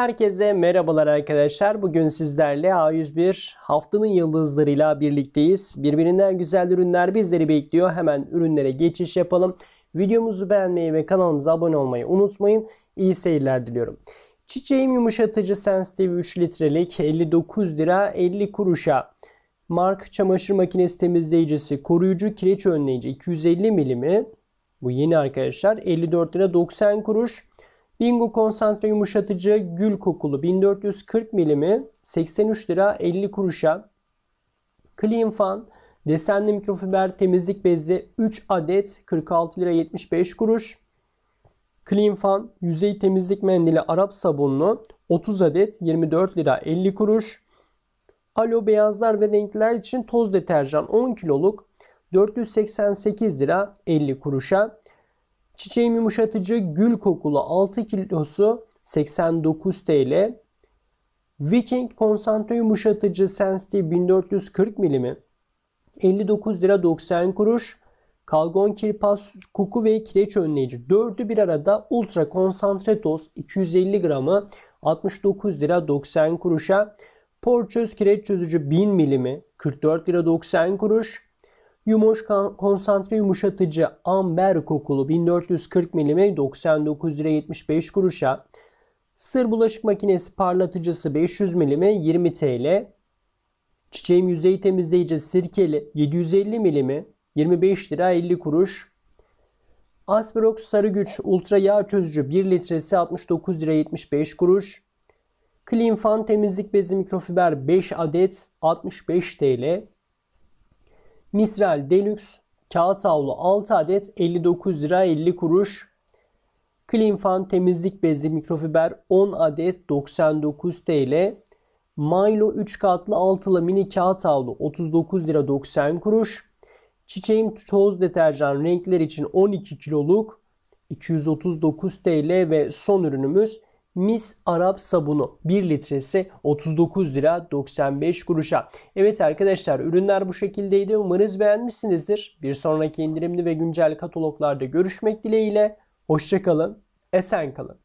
Herkese merhabalar arkadaşlar. Bugün sizlerle A101 haftanın yıldızlarıyla birlikteyiz. Birbirinden güzel ürünler bizleri bekliyor. Hemen ürünlere geçiş yapalım. Videomuzu beğenmeyi ve kanalımıza abone olmayı unutmayın. İyi seyirler diliyorum. Çiçeğim yumuşatıcı sensitive 3 litrelik 59 lira 50 kuruşa. Mark çamaşır makinesi temizleyicisi koruyucu kireç önleyici 250 milimi. Bu yeni arkadaşlar 54 lira 90 kuruş. Bingo konsantre yumuşatıcı gül kokulu 1440 milimi 83 lira 50 kuruşa. Clean Fan desenli mikrofiber temizlik bezi 3 adet 46 lira 75 kuruş. Clean Fan yüzey temizlik mendili Arap sabunlu 30 adet 24 lira 50 kuruş. Alo beyazlar ve renkler için toz deterjan 10 kiloluk 488 lira 50 kuruşa. Çiçeğim yumuşatıcı gül kokulu 6 kilosu 89 TL. Viking konsantre yumuşatıcı Sensitive 1440 mm 59 lira 90 kuruş. Kalgon kirpas koku ve kireç önleyici dördü bir arada ultra konsantre toz 250 gramı 69 lira 90 kuruşa. Porçöz kireç çözücü 1000 milimi 44 lira 90 kuruş. Yumuş konsantre yumuşatıcı amber kokulu 1440 mm 99 lira 75 kuruşa. Sır bulaşık makinesi parlatıcısı 500 mm 20 TL. Çiçeğim yüzey temizleyici sirkeli 750 mm 25 lira 50 kuruş. Aspirox sarı güç ultra yağ çözücü 1 litresi 69 lira 75 kuruş. Clean Fan temizlik bezi mikrofiber 5 adet 65 TL. Misral Deluxe kağıt havlu 6 adet 59 lira 50 kuruş. Clean Fan temizlik bezi mikrofiber 10 adet 99 TL. Milo 3 katlı altılı mini kağıt havlu 39 lira 90 kuruş. Çiçeğim toz deterjan renkler için 12 kiloluk 239 TL ve son ürünümüz Mis Arap sabunu 1 litresi 39 lira 95 kuruşa. Evet arkadaşlar ürünler bu şekildeydi. Umarız beğenmişsinizdir. Bir sonraki indirimli ve güncel kataloglarda görüşmek dileğiyle. Hoşçakalın. Esen kalın.